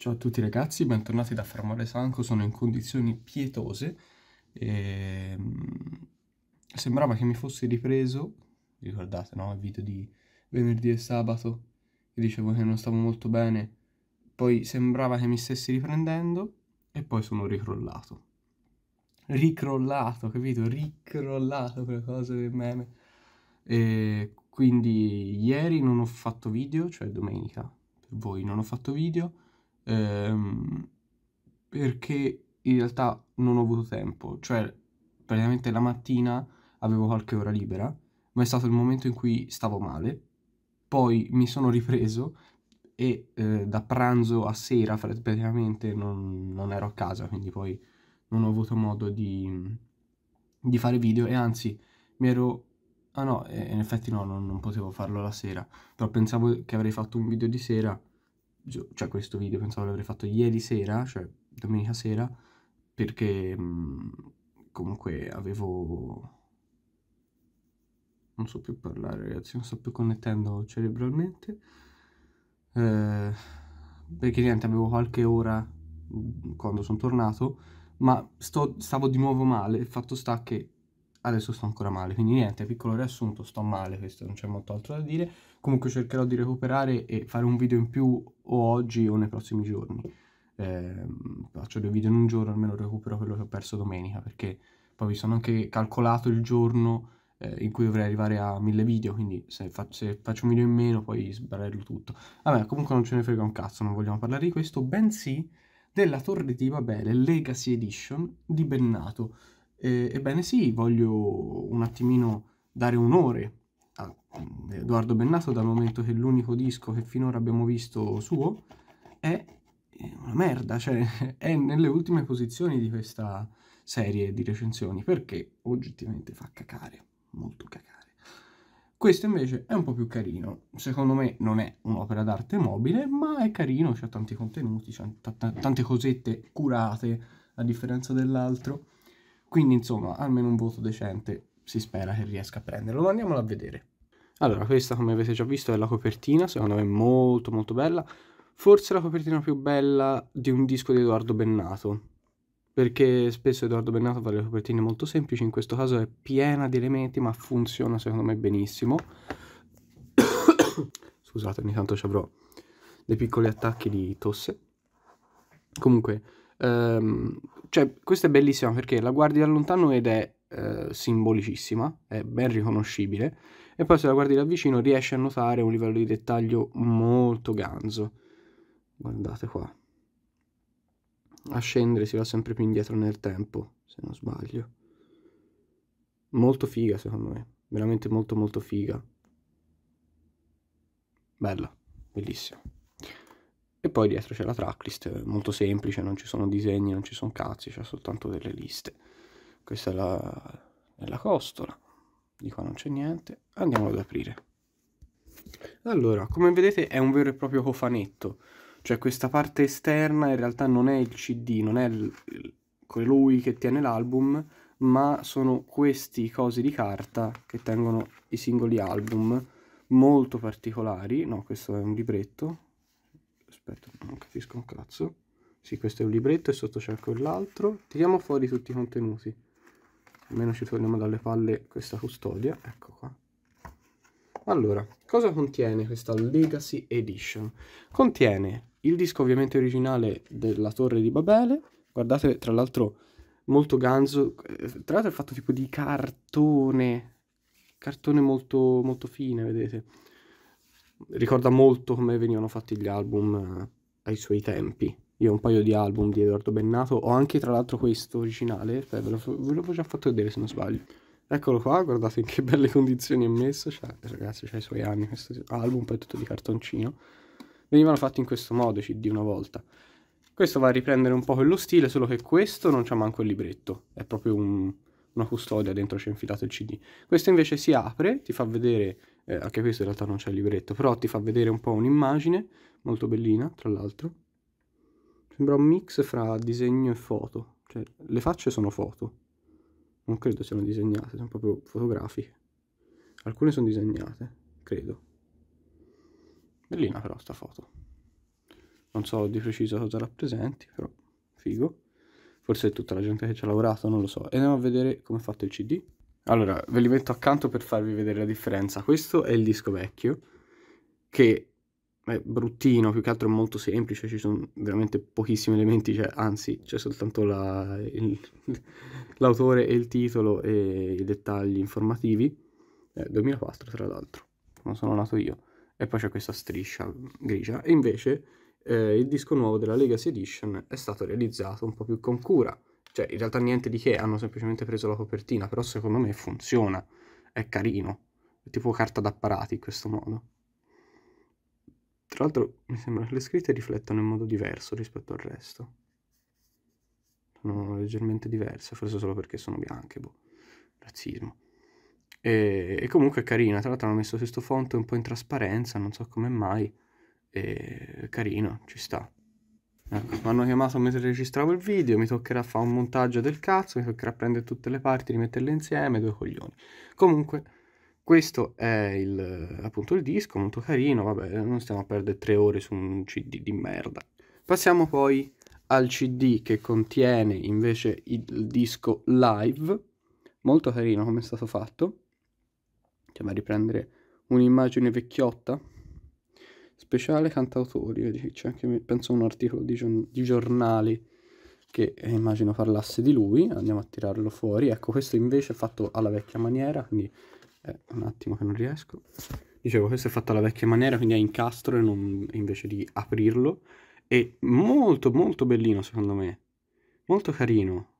Ciao a tutti ragazzi, bentornati da Farmare Sanco, sono in condizioni pietose e... Ehm, sembrava che mi fossi ripreso, ricordate no, il video di venerdì e sabato che dicevo che non stavo molto bene, poi sembrava che mi stessi riprendendo e poi sono ricrollato. Ricrollato, capito? Ricrollato quella cose del meme. E quindi ieri non ho fatto video, cioè domenica per voi non ho fatto video ehm, perché in realtà non ho avuto tempo, cioè praticamente la mattina avevo qualche ora libera, ma è stato il momento in cui stavo male, poi mi sono ripreso e eh, da pranzo a sera praticamente non, non, ero a casa, quindi poi non ho avuto modo di, di fare video e anzi mi ero... Ah no, in effetti no, non, non potevo farlo la sera, però pensavo che avrei fatto un video di sera cioè questo video pensavo l'avrei fatto ieri sera, cioè domenica sera, perché mh, mhmm, comunque avevo... Non so più parlare ragazzi, non sto più connettendo cerebralmente. Eh, perché niente, avevo qualche ora mhmm, quando sono tornato, ma sto, stavo di nuovo male, il fatto sta che adesso sto ancora male, quindi niente, piccolo riassunto, sto male, questo non c'è molto altro da dire comunque cercherò di recuperare e fare un video in più o oggi o nei prossimi giorni. Eh, faccio due video in un giorno, almeno recupero quello che ho perso domenica, perché poi mi sono anche calcolato il giorno eh, in cui dovrei arrivare a mille video, quindi se, fa se faccio un video in meno poi sbarrello tutto. Vabbè, comunque non ce ne frega un cazzo, non vogliamo parlare di questo, bensì della Torre di Babele Legacy Edition di Bennato. Eh, ebbene sì, voglio un attimino dare onore Edoardo Bennato dal momento che l'unico disco che finora abbiamo visto suo è una merda, cioè è nelle ultime posizioni di questa serie di recensioni perché oggettivamente fa cacare, molto cacare. Questo invece è un po' più carino, secondo me non è un'opera d'arte mobile, ma è carino, ha tanti contenuti, c'ha tante cosette curate a differenza dell'altro. Quindi insomma, almeno un voto decente si spera che riesca a prenderlo, ma andiamolo a vedere. Allora, questa come avete già visto è la copertina, secondo me molto molto bella, forse la copertina più bella di un disco di Edoardo Bennato, perché spesso Edoardo Bennato fa le copertine molto semplici, in questo caso è piena di elementi ma funziona secondo me benissimo. Scusate, ogni tanto ci avrò dei piccoli attacchi di tosse. Comunque, ehm, cioè, questa è bellissima perché la guardi da lontano ed è eh, simbolicissima, è ben riconoscibile, e poi se la guardi da vicino riesci a notare un livello di dettaglio molto ganzo. Guardate qua. A scendere si va sempre più indietro nel tempo, se non sbaglio. Molto figa secondo me, veramente molto molto figa. Bella, bellissima. E poi dietro c'è la tracklist, molto semplice, non ci sono disegni, non ci sono cazzi, c'è soltanto delle liste questa è la, nella costola di qua non c'è niente andiamo ad aprire allora come vedete è un vero e proprio cofanetto cioè questa parte esterna in realtà non è il cd non è colui che tiene l'album ma sono questi cosi di carta che tengono i singoli album molto particolari no questo è un libretto aspetta non capisco un cazzo sì questo è un libretto e sotto c'è quell'altro tiriamo fuori tutti i contenuti almeno ci togliamo dalle palle questa custodia ecco qua allora cosa contiene questa legacy edition contiene il disco ovviamente originale della torre di babele guardate tra l'altro molto ganzo eh, tra l'altro è fatto tipo di cartone cartone molto molto fine vedete ricorda molto come venivano fatti gli album eh, ai suoi tempi io ho un paio di album di Edoardo Bennato, ho anche tra l'altro questo originale, beh, ve, l'avevo già fatto vedere se non sbaglio. Eccolo qua, guardate in che belle condizioni è messo, cioè, ragazzi c'ha i suoi anni questo album, poi è tutto di cartoncino. Venivano fatti in questo modo CD una volta. Questo va a riprendere un po' quello stile, solo che questo non c'ha manco il libretto, è proprio un, una custodia, dentro c'è infilato il CD. Questo invece si apre, ti fa vedere, eh, anche questo in realtà non c'è il libretto, però ti fa vedere un po' un'immagine, molto bellina tra l'altro Sembra un mix fra disegno e foto. Cioè, le facce sono foto. Non credo siano disegnate, sono proprio fotografiche. Alcune sono disegnate, credo. Bellina però sta foto. Non so di preciso cosa rappresenti, però figo. Forse è tutta la gente che ci ha lavorato, non lo so. E andiamo a vedere come è fatto il CD. Allora, ve li metto accanto per farvi vedere la differenza. Questo è il disco vecchio, che è bruttino, più che altro è molto semplice, ci sono veramente pochissimi elementi, cioè, anzi c'è soltanto la, il, l'autore e il titolo e i dettagli informativi. Eh, 2004 tra l'altro, non sono nato io. E poi c'è questa striscia grigia. E invece eh, il disco nuovo della Legacy Edition è stato realizzato un po' più con cura. Cioè in realtà niente di che, hanno semplicemente preso la copertina, però secondo me funziona, è carino, è tipo carta d'apparati in questo modo. Tra l'altro mi sembra che le scritte riflettano in modo diverso rispetto al resto. Sono leggermente diverse, forse solo perché sono bianche, boh. Razzismo. E, e comunque è carina, tra l'altro hanno messo questo font un po' in trasparenza, non so come mai. E, carino, ci sta. Ecco, mi hanno chiamato mentre registravo il video, mi toccherà fare un montaggio del cazzo, mi toccherà prendere tutte le parti, rimetterle insieme, due coglioni. Comunque questo è il, appunto il disco, molto carino, vabbè, non stiamo a perdere tre ore su un CD di merda. Passiamo poi al CD che contiene invece il disco live, molto carino come è stato fatto. Cioè, andiamo a riprendere un'immagine vecchiotta, speciale cantautori, c'è anche penso un articolo di, di giornali che eh, immagino parlasse di lui, andiamo a tirarlo fuori. Ecco, questo invece è fatto alla vecchia maniera, quindi eh, un attimo che non riesco. Dicevo, questo è fatto alla vecchia maniera, quindi è incastro e non, invece di aprirlo. E molto, molto bellino, secondo me. Molto carino.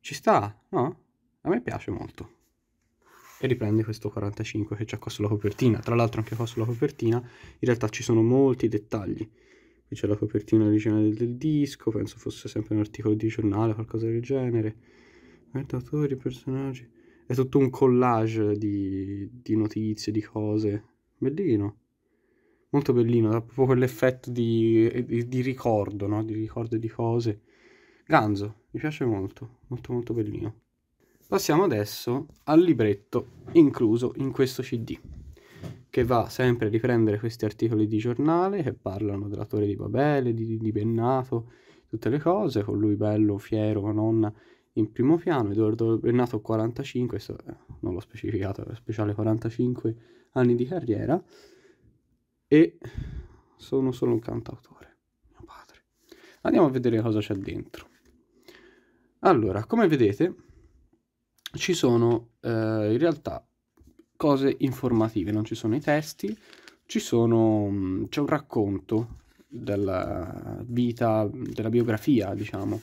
Ci sta, no? A me piace molto. E riprende questo 45 che c'è qua sulla copertina. Tra l'altro anche qua sulla copertina in realtà ci sono molti dettagli. Qui c'è la copertina originale del disco, penso fosse sempre un articolo di giornale, qualcosa del genere. Guardatori, personaggi è tutto un collage di, di notizie, di cose. Bellino. Molto bellino, ha proprio quell'effetto di, di, di ricordo, no? Di ricordo di cose. Ganzo, mi piace molto, molto molto bellino. Passiamo adesso al libretto incluso in questo CD, che va sempre a riprendere questi articoli di giornale che parlano della Torre di Babele, di, di Bennato, tutte le cose, con lui bello, fiero, con nonna in primo piano, Edoardo Bennato 45, eh, non l'ho specificato, è speciale 45 anni di carriera e sono solo un cantautore, mio padre. Andiamo a vedere cosa c'è dentro. Allora, come vedete ci sono eh, in realtà cose informative, non ci sono i testi, ci sono, mm, c'è un racconto della vita, della biografia, diciamo,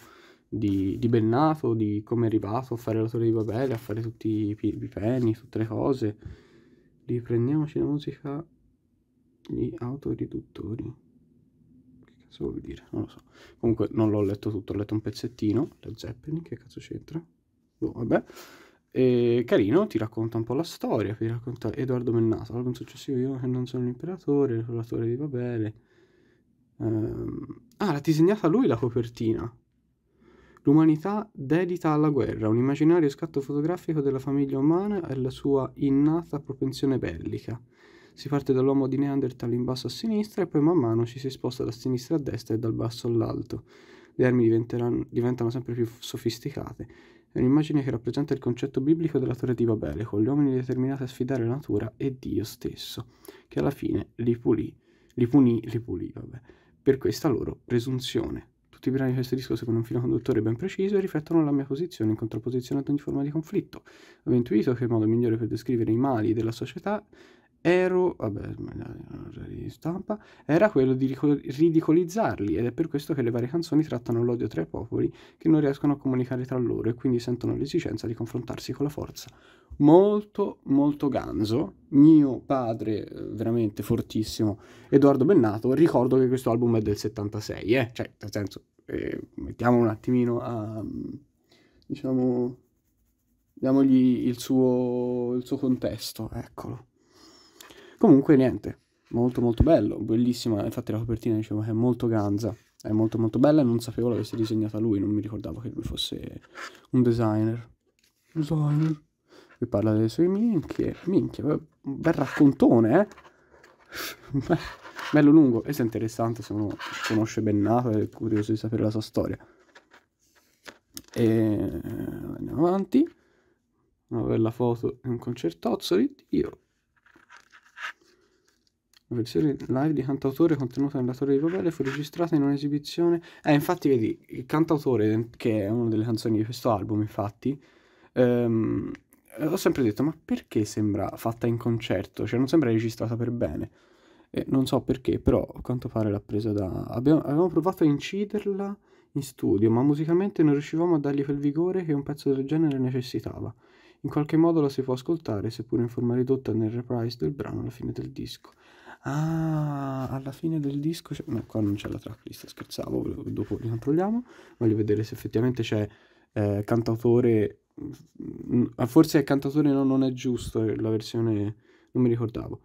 di, di Bennato, di come è arrivato a fare la Torre di Babele, a fare tutti i, i tutte le cose. Riprendiamoci la musica, gli autoriduttori. Che cazzo vuol dire? Non lo so. Comunque non l'ho letto tutto, ho letto un pezzettino, la Zeppelin, che cazzo c'entra? Boh, vabbè. E carino, ti racconta un po' la storia, ti racconta Edoardo Bennato, l'album successivo io che non sono l'imperatore, la Torre di Babele. Ehm, ah, l'ha disegnata lui la copertina. L'umanità dedita alla guerra, un immaginario scatto fotografico della famiglia umana e la sua innata propensione bellica. Si parte dall'uomo di Neanderthal in basso a sinistra e poi man mano ci si sposta da sinistra a destra e dal basso all'alto. Le armi diventano sempre più sofisticate. È un'immagine che rappresenta il concetto biblico della Torre di Babele, con gli uomini determinati a sfidare la natura e Dio stesso, che alla fine li pulì, li punì, li pulì, vabbè, per questa loro presunzione. Tutti i brani di questo disco seguono un filo conduttore ben preciso e riflettono la mia posizione in contrapposizione ad ogni forma di conflitto. Ho intuito che il modo migliore per descrivere i mali della società ero, vabbè, stampa, era quello di ridicolizzarli ed è per questo che le varie canzoni trattano l'odio tra i popoli che non riescono a comunicare tra loro e quindi sentono l'esigenza di confrontarsi con la forza. Molto, molto ganzo. Mio padre, eh, veramente fortissimo, Edoardo Bennato, ricordo che questo album è del 76, eh? cioè, nel senso, eh, mettiamo un attimino a, diciamo, diamogli il suo, il suo contesto, eccolo. Comunque niente, molto molto bello, bellissima, infatti la copertina dicevo che è molto ganza, è molto molto bella e non sapevo l'avesse disegnata lui, non mi ricordavo che lui fosse un designer. Designer. Che parla delle sue minchie, minchie, bel raccontone, eh? bello lungo, questo è interessante se uno conosce Bennato è curioso di sapere la sua storia. E andiamo avanti. Una bella foto di un concertozzo di Dio. La versione live di Cantautore contenuta nella Torre di Babele fu registrata in un'esibizione... Eh, infatti, vedi, il Cantautore, che è una delle canzoni di questo album, infatti, ehm, ho sempre detto, ma perché sembra fatta in concerto? Cioè, non sembra registrata per bene. Eh, non so perché, però a quanto pare l'ha presa da... Abbiamo, avevamo provato a inciderla in studio, ma musicalmente non riuscivamo a dargli quel vigore che un pezzo del genere necessitava. In qualche modo la si può ascoltare, seppur in forma ridotta nel reprise del brano alla fine del disco. Ah, alla fine del disco... No, qua non c'è la tracklist, scherzavo, dopo ricontrolliamo. Voglio vedere se effettivamente c'è eh, cantautore... Mm, ah, forse è cantautore, no, non è giusto, eh, la versione... non mi ricordavo.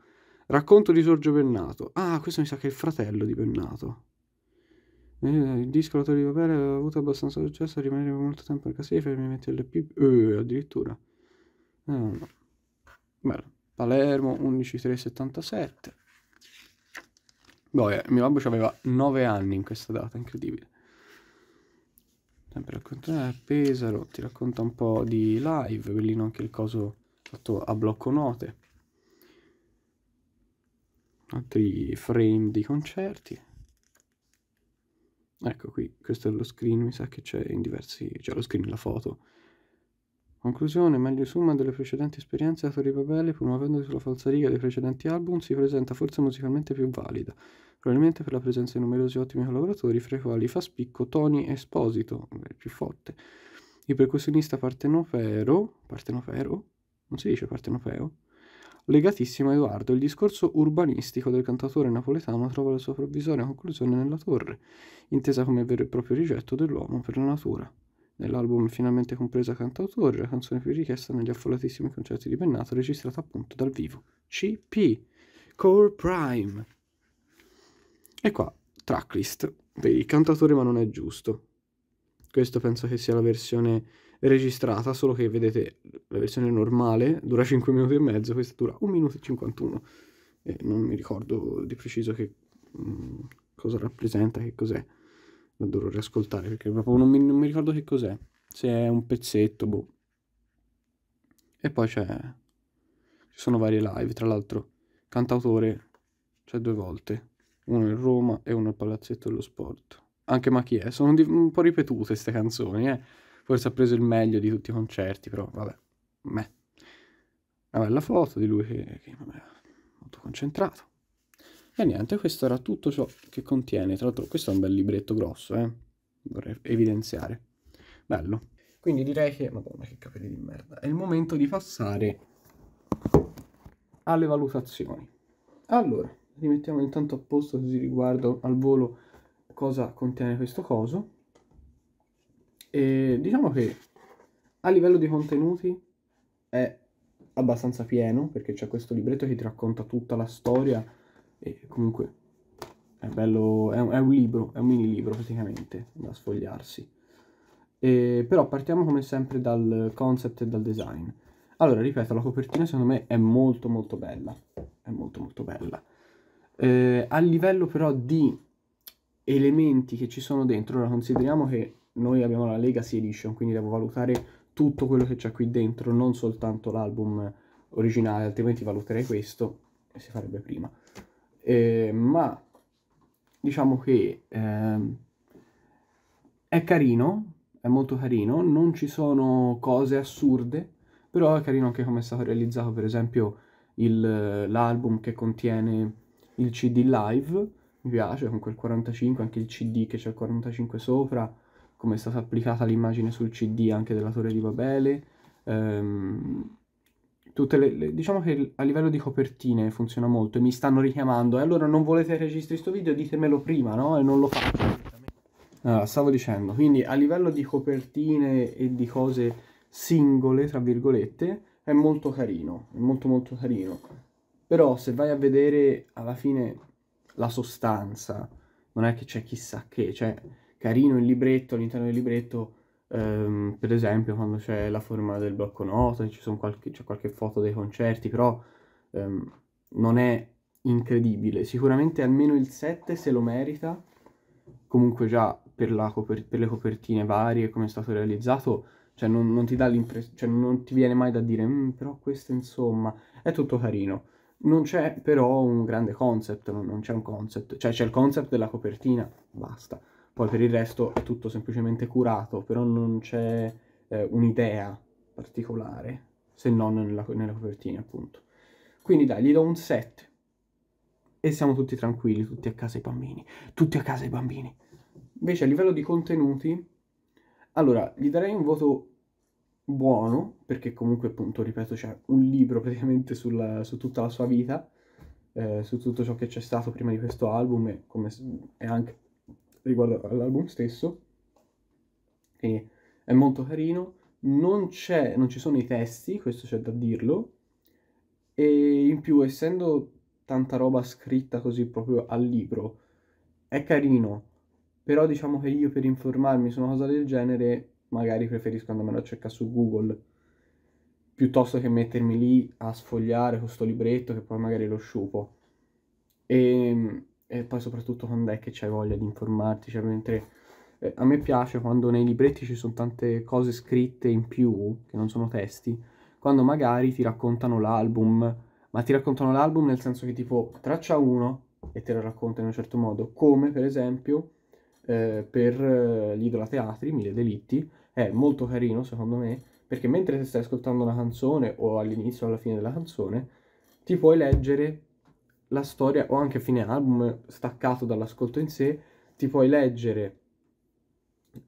Racconto di Sorgio Bennato. Ah, questo mi sa che è il fratello di Bennato. Eh, il disco La di Papere aveva avuto abbastanza successo, rimaneva molto tempo in casa e mi metti l'EP. Eh, addirittura. Eh, no. Bello. Palermo 11377. Boh, eh, mio babbo aveva 9 anni in questa data, incredibile. Sempre raccontare contrario, eh, Pesaro, ti racconta un po' di live, bellino anche il coso fatto a blocco note. Altri frame di concerti. Ecco qui, questo è lo screen, mi sa che c'è in diversi... c'è cioè lo screen, la foto Conclusione, meglio summa delle precedenti esperienze, la Torre di Babele, pur muovendosi sulla falsariga dei precedenti album, si presenta forse musicalmente più valida, probabilmente per la presenza di numerosi ottimi collaboratori, fra i quali fa spicco Tony Esposito, il più forte, il percussionista partenopero, partenopero? Non si dice partenopeo? Legatissimo a Edoardo, il discorso urbanistico del cantatore napoletano trova la sua provvisoria conclusione nella torre, intesa come vero e proprio rigetto dell'uomo per la natura nell'album finalmente compresa cantautore, la canzone più richiesta negli affollatissimi concerti di Bennato, registrata appunto dal vivo. CP, Core Prime. E qua, tracklist, vedi, cantautore ma non è giusto. Questo penso che sia la versione registrata, solo che vedete, la versione normale dura 5 minuti e mezzo, questa dura 1 minuto e 51. E non mi ricordo di preciso che, mh, mm, cosa rappresenta, che cos'è lo dovrò riascoltare perché proprio non mi, non mi ricordo che cos'è. Se è un pezzetto, boh. E poi c'è... Ci sono varie live, tra l'altro. Cantautore c'è due volte. Uno in Roma e uno al Palazzetto dello Sport. Anche ma chi è? Sono un po' ripetute queste canzoni, eh. Forse ha preso il meglio di tutti i concerti, però vabbè. Meh. Una bella foto di lui che, che vabbè, molto concentrato. E niente, questo era tutto ciò che contiene. Tra l'altro questo è un bel libretto grosso, eh. Vorrei evidenziare. Bello. Quindi direi che... Madonna, che capelli di merda. È il momento di passare alle valutazioni. Allora, rimettiamo intanto a posto così riguardo al volo cosa contiene questo coso. E diciamo che a livello di contenuti è abbastanza pieno perché c'è questo libretto che ti racconta tutta la storia e comunque è bello, è un, è un libro, è un mini libro praticamente da sfogliarsi. E, però partiamo come sempre dal concept e dal design. Allora, ripeto, la copertina secondo me è molto molto bella, è molto molto bella. Eh, a livello però di elementi che ci sono dentro, ora consideriamo che noi abbiamo la Legacy Edition, quindi devo valutare tutto quello che c'è qui dentro, non soltanto l'album originale, altrimenti valuterei questo e si farebbe prima eh, ma diciamo che eh, è carino, è molto carino, non ci sono cose assurde, però è carino anche come è stato realizzato per esempio il, l'album che contiene il CD live, mi piace con quel 45, anche il CD che c'è il 45 sopra, come è stata applicata l'immagine sul CD anche della Torre di Babele. Ehm, tutte le, le, diciamo che a livello di copertine funziona molto e mi stanno richiamando e allora non volete che registri sto video ditemelo prima no e non lo faccio allora, stavo dicendo quindi a livello di copertine e di cose singole tra virgolette è molto carino è molto molto carino però se vai a vedere alla fine la sostanza non è che c'è chissà che cioè carino il libretto all'interno del libretto Um, per esempio quando c'è la forma del blocco note, qualche, c'è qualche foto dei concerti, però um, non è incredibile. Sicuramente almeno il 7 se lo merita, comunque già per, coper- per le copertine varie, come è stato realizzato, cioè non, non, ti dà l'impressione, cioè non ti viene mai da dire, mm, però questo insomma è tutto carino. Non c'è però un grande concept, non, non c'è un concept, cioè c'è il concept della copertina, basta. Poi per il resto è tutto semplicemente curato, però non c'è eh, un'idea particolare, se non nella, nella copertina appunto. Quindi dai, gli do un 7. E siamo tutti tranquilli, tutti a casa i bambini. Tutti a casa i bambini. Invece a livello di contenuti, allora, gli darei un voto buono, perché comunque appunto, ripeto, c'è un libro praticamente sulla, su tutta la sua vita, eh, su tutto ciò che c'è stato prima di questo album e come è anche riguardo all'album stesso, e è molto carino. Non, non ci sono i testi, questo c'è da dirlo, e in più, essendo tanta roba scritta così proprio al libro, è carino, però diciamo che io per informarmi su una cosa del genere magari preferisco andarmelo a cercare su Google piuttosto che mettermi lì a sfogliare questo libretto che poi magari lo sciupo. E ehm, e poi soprattutto quando è che c'hai voglia di informarti, cioè mentre eh, a me piace quando nei libretti ci sono tante cose scritte in più, che non sono testi, quando magari ti raccontano l'album, ma ti raccontano l'album nel senso che tipo traccia uno e te la racconta in un certo modo, come per esempio eh, per eh, l'Idola Teatri, Mille Delitti, è molto carino secondo me, perché mentre stai ascoltando una canzone o all'inizio o alla fine della canzone, ti puoi leggere la storia o anche a fine album, staccato dall'ascolto in sé, ti puoi leggere,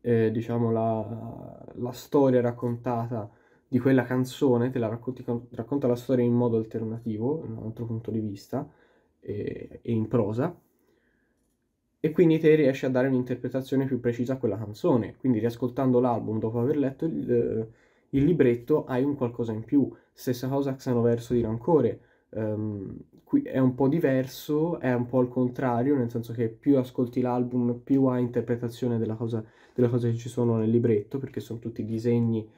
eh, diciamo, la, la, storia raccontata di quella canzone, te la racconti, racconta la storia in modo alternativo, in un altro punto di vista, e, e in prosa, e quindi te riesci a dare un'interpretazione più precisa a quella canzone. Quindi riascoltando l'album dopo aver letto il, eh, il libretto hai un qualcosa in più. Stessa cosa Xenoverso di Rancore. Um, qui è un po' diverso, è un po' al contrario, nel senso che più ascolti l'album, più hai interpretazione della cosa, delle cose che ci sono nel libretto, perché sono tutti disegni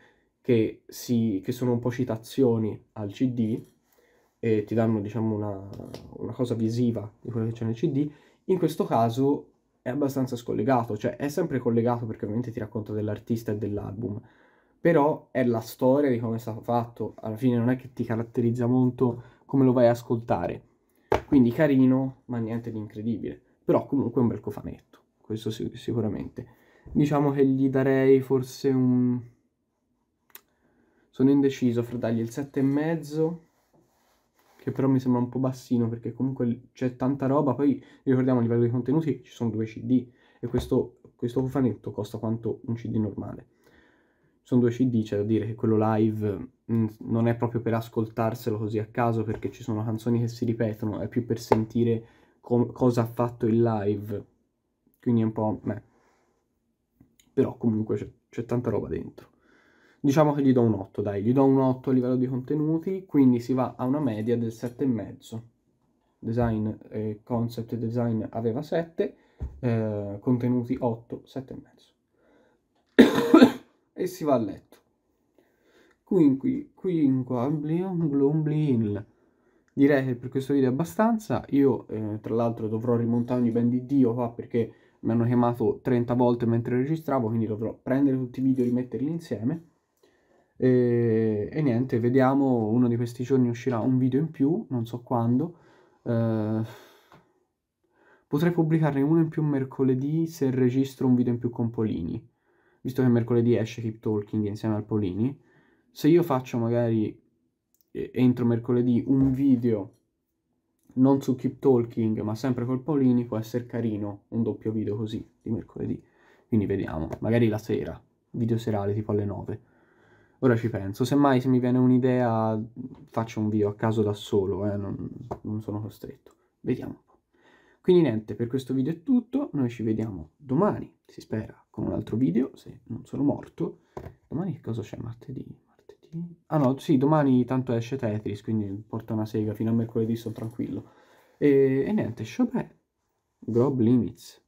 che, si, che sono un po' citazioni al CD e ti danno, diciamo, una, una cosa visiva di quello che c'è nel CD. In questo caso è abbastanza scollegato, cioè è sempre collegato perché ovviamente ti racconta dell'artista e dell'album, però è la storia di come è stato fatto, alla fine non è che ti caratterizza molto come lo vai a ascoltare. Quindi carino, ma niente di incredibile. Però comunque è un bel cofanetto, questo sic- sicuramente. Diciamo che gli darei forse un... Sono indeciso fra dargli il 7,5, che però mi sembra un po' bassino perché comunque c'è tanta roba. Poi ricordiamo a livello di contenuti ci sono due CD e questo, questo cofanetto costa quanto un CD normale sono due CD, c'è da dire che quello live mh, mm, non è proprio per ascoltarselo così a caso perché ci sono canzoni che si ripetono, è più per sentire com- cosa ha fatto il live, quindi è un po'... Meh. Però comunque c'è, c'è tanta roba dentro. Diciamo che gli do un 8, dai, gli do un 8 a livello di contenuti, quindi si va a una media del 7,5. Design, eh, concept design aveva 7, eh, contenuti 8, 7,5 e si va a letto. Quindi, quinqua, blumblin. Direi che per questo video è abbastanza. Io, eh, tra l'altro, dovrò rimontare ogni ben di Dio qua perché mi hanno chiamato 30 volte mentre registravo, quindi dovrò prendere tutti i video e rimetterli insieme. E, e, niente, vediamo, uno di questi giorni uscirà un video in più, non so quando. Eh, potrei pubblicarne uno in più mercoledì se registro un video in più con Polini visto che mercoledì esce Keep Talking insieme al Polini, se io faccio magari entro mercoledì un video non su Keep Talking ma sempre col Polini può essere carino un doppio video così di mercoledì. Quindi vediamo, magari la sera, video serale tipo alle 9. Ora ci penso, semmai se mi viene un'idea faccio un video a caso da solo, eh, non, non sono costretto. Vediamo. Quindi niente, per questo video è tutto, noi ci vediamo domani, si spera, con un altro video, se non sono morto. Domani che cosa c'è? Martedì? Martedì? Ah no, sì, domani tanto esce Tetris, quindi porta una sega, fino a mercoledì sono tranquillo. E, e niente, Chopin, Grob Limits.